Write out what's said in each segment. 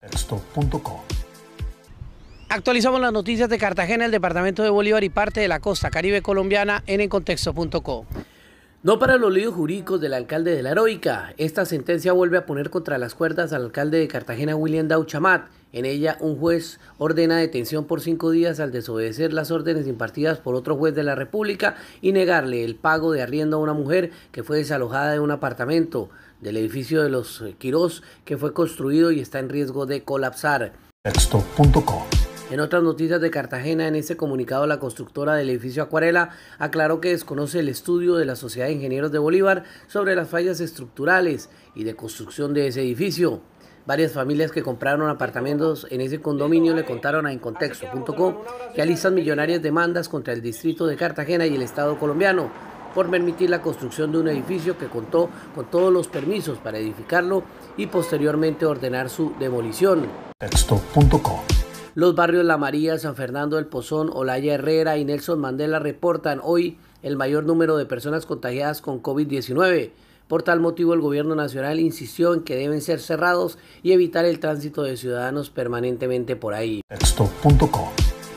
contexto.co Actualizamos las noticias de Cartagena, el departamento de Bolívar y parte de la costa caribe colombiana en encontexto.co. No para los líos jurídicos del alcalde de la Heroica. Esta sentencia vuelve a poner contra las cuerdas al alcalde de Cartagena, William Dauchamat, en ella, un juez ordena detención por cinco días al desobedecer las órdenes impartidas por otro juez de la República y negarle el pago de arriendo a una mujer que fue desalojada de un apartamento del edificio de los eh, Quirós que fue construido y está en riesgo de colapsar. En otras noticias de Cartagena, en este comunicado, la constructora del edificio Acuarela aclaró que desconoce el estudio de la Sociedad de Ingenieros de Bolívar sobre las fallas estructurales y de construcción de ese edificio. Varias familias que compraron apartamentos en ese condominio le contaron a Encontexto.com que alistan millonarias demandas contra el distrito de Cartagena y el Estado colombiano por permitir la construcción de un edificio que contó con todos los permisos para edificarlo y posteriormente ordenar su demolición. los barrios La María, San Fernando del Pozón, Olaya Herrera y Nelson Mandela reportan hoy el mayor número de personas contagiadas con COVID-19. Por tal motivo, el gobierno nacional insistió en que deben ser cerrados y evitar el tránsito de ciudadanos permanentemente por ahí.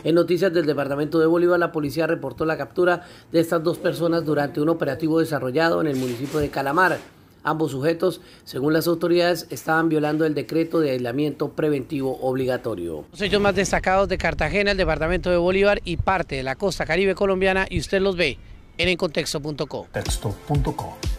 En noticias del departamento de Bolívar, la policía reportó la captura de estas dos personas durante un operativo desarrollado en el municipio de Calamar. Ambos sujetos, según las autoridades, estaban violando el decreto de aislamiento preventivo obligatorio. Los hechos más destacados de Cartagena, el departamento de Bolívar y parte de la costa caribe colombiana y usted los ve en encontexto.co. Texto.co.